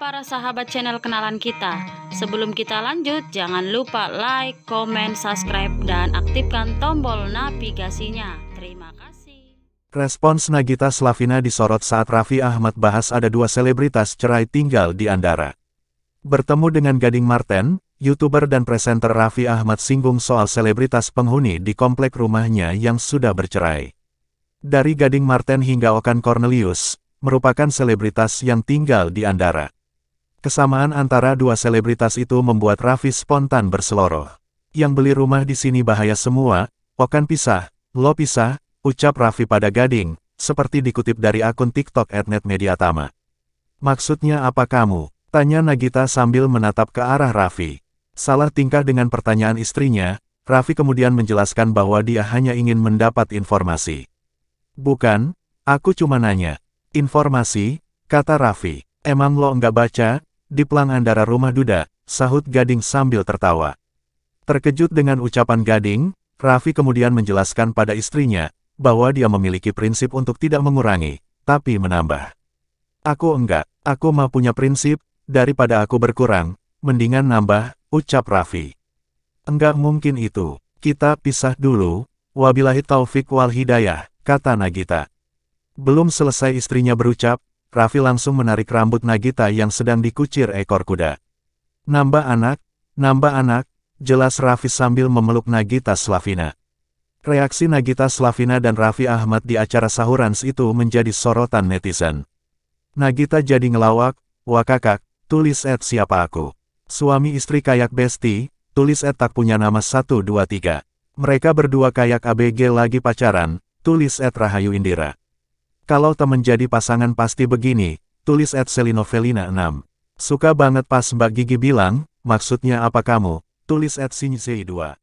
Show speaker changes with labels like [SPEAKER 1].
[SPEAKER 1] para sahabat channel kenalan kita. Sebelum kita lanjut, jangan lupa like, comment, subscribe, dan aktifkan tombol navigasinya. Terima kasih. Respons Nagita Slavina disorot saat Raffi Ahmad bahas ada dua selebritas cerai tinggal di Andara. Bertemu dengan Gading Marten, YouTuber dan presenter Raffi Ahmad singgung soal selebritas penghuni di komplek rumahnya yang sudah bercerai. Dari Gading Marten hingga Okan Cornelius, merupakan selebritas yang tinggal di Andara. Kesamaan antara dua selebritas itu membuat Raffi spontan berseloroh. Yang beli rumah di sini bahaya semua, pokan pisah, lo pisah, ucap Raffi pada gading, seperti dikutip dari akun TikTok Tama. Maksudnya apa kamu? Tanya Nagita sambil menatap ke arah Raffi. Salah tingkah dengan pertanyaan istrinya, Raffi kemudian menjelaskan bahwa dia hanya ingin mendapat informasi. Bukan, aku cuma nanya. Informasi, kata Raffi. Emang lo nggak baca, di pelang antara rumah duda, sahut Gading sambil tertawa. Terkejut dengan ucapan Gading, Raffi kemudian menjelaskan pada istrinya, bahwa dia memiliki prinsip untuk tidak mengurangi, tapi menambah. Aku enggak, aku mah punya prinsip, daripada aku berkurang, mendingan nambah, ucap Raffi. Enggak mungkin itu, kita pisah dulu, wabilahi taufik wal hidayah, kata Nagita. Belum selesai istrinya berucap, Raffi langsung menarik rambut Nagita yang sedang dikucir ekor kuda. Nambah anak, nambah anak, jelas Raffi sambil memeluk Nagita Slavina. Reaksi Nagita Slavina dan Raffi Ahmad di acara Sahurans itu menjadi sorotan netizen. Nagita jadi ngelawak, wah kakak, tulis at siapa aku. Suami istri kayak besti, tulis at tak punya nama 123. Mereka berdua kayak ABG lagi pacaran, tulis at Rahayu Indira. Kalau tak menjadi pasangan pasti begini, tulis at Selinovelina 6. Suka banget pas Mbak Gigi bilang, maksudnya apa kamu, tulis at Sinisei 2.